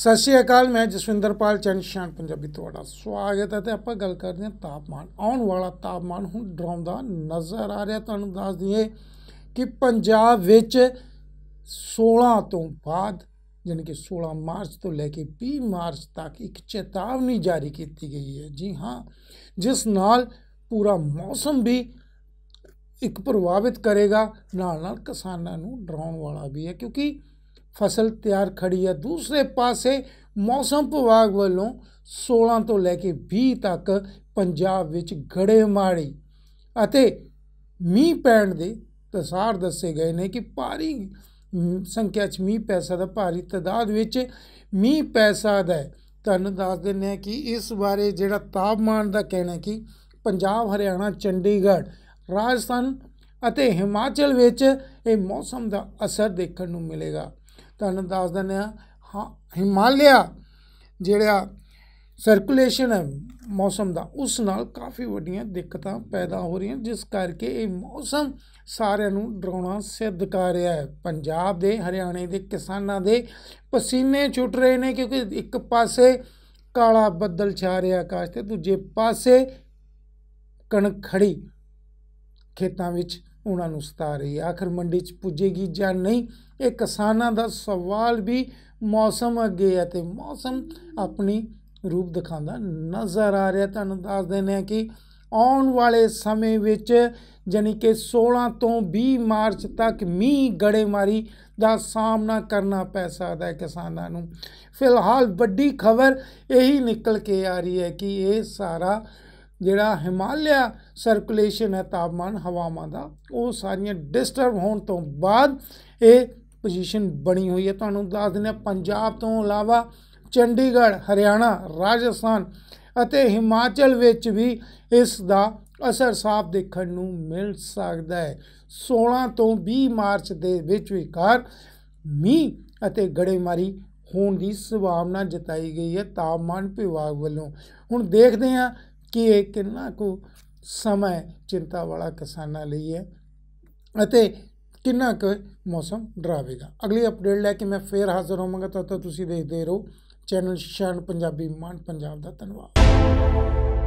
ਸਤਿ ਸ਼੍ਰੀ ਅਕਾਲ ਮੈਂ ਜਸਵਿੰਦਰਪਾਲ ਚੰਦ ਸ਼ਾਨ ਪੰਜਾਬੀ ਤੁਹਾਡਾ ਸਵਾਗਤ ਹੈ ਤੇ ਆਪਾਂ ਗੱਲ ਕਰਦੇ ਹਾਂ ਤਾਪਮਾਨ ਆਉਣ ਵਾਲਾ ਤਾਪਮਾਨ ਹੁਣ ਡਰਾਉਂਦਾ ਨਜ਼ਰ ਆ ਰਿਹਾ ਤੁਹਾਨੂੰ ਦੱਸ ਦਈਏ ਕਿ ਪੰਜਾਬ ਵਿੱਚ 16 ਤੋਂ ਬਾਅਦ ਯਾਨੀ ਕਿ 16 ਮਾਰਚ ਤੋਂ ਲੈ ਕੇ 20 ਮਾਰਚ ਤੱਕ ਇੱਕ ਚੇਤਾਵਨੀ ਜਾਰੀ ਕੀਤੀ ਗਈ ਹੈ ਜੀ ਹਾਂ ਜਿਸ ਨਾਲ ਪੂਰਾ ਮੌਸਮ ਵੀ ਇੱਕ ਪ੍ਰਭਾਵਿਤ ਕਰੇਗਾ ਨਾਲ ਨਾਲ ਕਿਸਾਨਾਂ ਨੂੰ ਡਰਾਉਣ ਵਾਲਾ ਵੀ ਹੈ ਕਿਉਂਕਿ ਫਸਲ ਤਿਆਰ ਖੜੀ ਹੈ ਦੂਸਰੇ ਪਾਸੇ ਮੌਸਮ ਵਿਭਾਗ ਵੱਲੋਂ 16 ਤੋਂ ਲੈ ਕੇ 20 ਤੱਕ ਪੰਜਾਬ ਵਿੱਚ ਗੜੇਮਾਰੀ ਅਤੇ ਮੀਂਹ ਪੈਣ ਦੇ ਤਸਾਰ ਦੱਸੇ ਗਏ ਨੇ ਕਿ ਭਾਰੀ ਸੰਖਿਆ 'ਚ ਮੀਂਹ ਪੈਸਾ ਦਾ ਭਾਰੀ ਤਦਾਦ ਵਿੱਚ ਮੀਂਹ ਪੈਸਾ ਦਾ ਤਨ ਦੱਸ ਦਿੰਨੇ ਆ ਕਿ ਇਸ ਬਾਰੇ ਜਿਹੜਾ ਤਾਪਮਾਨ ਦਾ ਕਹਿਣਾ ਕਿ ਪੰਜਾਬ ਹਰਿਆਣਾ ਚੰਡੀਗੜ੍ਹ ਰਾਜਸਥਾਨ ਅਤੇ ਹਿਮਾਚਲ ਵਿੱਚ ਇਹ ਮੌਸਮ ਦਾ ਅਸਰ ਦੇਖਣ ਨੂੰ ਮਿਲੇਗਾ ਤੁਹਾਨੂੰ ਦੱਸ ਦਿੰਦੇ ਆ ਹਿਮਾਲਿਆ ਜਿਹੜਾ ਸਰਕੂਲੇਸ਼ਨ ਹੈ ਮੌਸਮ ਦਾ ਉਸ ਨਾਲ ਕਾਫੀ ਵੱਡੀਆਂ ਦਿੱਕਤਾਂ ਪੈਦਾ ਹੋ ਰਹੀਆਂ ਜਿਸ ਕਰਕੇ ਇਹ ਮੌਸਮ ਸਾਰਿਆਂ ਨੂੰ ਡਰਾਉਣਾ ਸਿੱਧ ਕਰ ਰਿਹਾ ਹੈ ਪੰਜਾਬ ਦੇ ਹਰਿਆਣੇ ਦੇ ਕਿਸਾਨਾਂ ਦੇ ਪਸੀਨੇ ਛੁੱਟ ਰਹੇ ਨੇ ਕਿਉਂਕਿ ਇੱਕ ਪਾਸੇ ਕਾਲਾ ਬੱਦਲ ਛਾ ਰਿਹਾ ਆਕਾਸ਼ ਤੇ ਦੂਜੇ ਪਾਸੇ ਕਣਖੜੀ ਖੜੀ ਖੇਤਾਂ ਵਿੱਚ ਉਹਨਾਂ ਨੂੰ ਸਤਾ ਰਹੀ ਆਖਰ ਮੰਡੀ 'ਚ ਪੁੱਜੇਗੀ ਜਾਂ ਨਹੀਂ ਇਹ ਕਿਸਾਨਾਂ ਦਾ ਸਵਾਲ ਵੀ ਮੌਸਮ ਅੱਗੇ ਹੈ ਤੇ ਮੌਸਮ ਆਪਣੀ ਰੂਪ ਦਿਖਾਉਂਦਾ ਨਜ਼ਰ ਆ ਰਿਹਾ ਤੁਹਾਨੂੰ ਦੱਸ ਦਿੰਨੇ ਆ ਕਿ ਆਉਣ ਵਾਲੇ ਸਮੇਂ ਵਿੱਚ ਜਾਨੀ ਕਿ 16 ਤੋਂ 20 ਮਾਰਚ ਤੱਕ ਮੀਂਹ ਗੜੇਮਾਰੀ ਦਾ ਸਾਹਮਣਾ ਕਰਨਾ ਪੈ ਸਕਦਾ ਹੈ ਕਿਸਾਨਾਂ ਨੂੰ ਫਿਲਹਾਲ ਵੱਡੀ ਖਬਰ ਇਹੀ ਨਿਕਲ ਕੇ ਆ ਰਹੀ ਹੈ ਕਿ ਇਹ ਸਾਰਾ ਜਿਹੜਾ ਹਿਮਾਲਿਆ ਸਰਕੂਲੇਸ਼ਨ ਹੈ ਤਾਪਮਾਨ ਹਵਾਵਾਂ ਦਾ ਉਹ ਸਾਰੀਆਂ ਡਿਸਟਰਬ ਹੋਣ ਤੋਂ ਬਾਅਦ ਇਹ ਪੋਜੀਸ਼ਨ ਬਣੀ ਹੋਈ ਹੈ ਤੁਹਾਨੂੰ ਦੱਸ ਦਿੰਦੇ ਪੰਜਾਬ ਤੋਂ ਇਲਾਵਾ ਚੰਡੀਗੜ੍ਹ ਹਰਿਆਣਾ ਰਾਜਸਥਾਨ ਅਤੇ ਹਿਮਾਚਲ ਵਿੱਚ ਵੀ ਇਸ ਦਾ ਅਸਰ ਸਾਫ਼ ਦੇਖਣ ਨੂੰ ਮਿਲ ਸਕਦਾ ਹੈ 16 ਤੋਂ 20 ਮਾਰਚ ਦੇ ਵਿੱਚ ਵਿਕਾਰ ਮੀਂਹ ਅਤੇ ਗੜੇਮਾਰੀ ਹੋਣ ਦੀ ਸੰਭਾਵਨਾ ਜਤਾਈ ਗਈ ਹੈ ਤਾਪਮਾਨ ਵਿਭਾਗ ਵੱਲੋਂ ਹੁਣ ਦੇਖਦੇ ਹਾਂ ਕਿ ਇਹ ਕਿੰਨਾ ਕੁ ਸਮਾਂ ਚਿੰਤਾ ਵਾਲਾ ਕਿਸਾਨਾਂ ਲਈ ਹੈ ਅਤੇ ਕਿੰਨਾ ਕੁ ਮੌਸਮ ਡਰਾਵੇਗਾ ਅਗਲੀ ਅਪਡੇਟ ਲੈ ਕੇ ਮੈਂ ਫੇਰ ਹਾਜ਼ਰ ਹੋਵਾਂਗਾ ਤਦ ਤੱਕ ਤੁਸੀਂ ਦੇਖਦੇ ਰਹੋ ਚੈਨਲ ਸ਼ਾਨ ਪੰਜਾਬੀ ਮਾਨ ਪੰਜਾਬ ਦਾ ਧੰਨਵਾਦ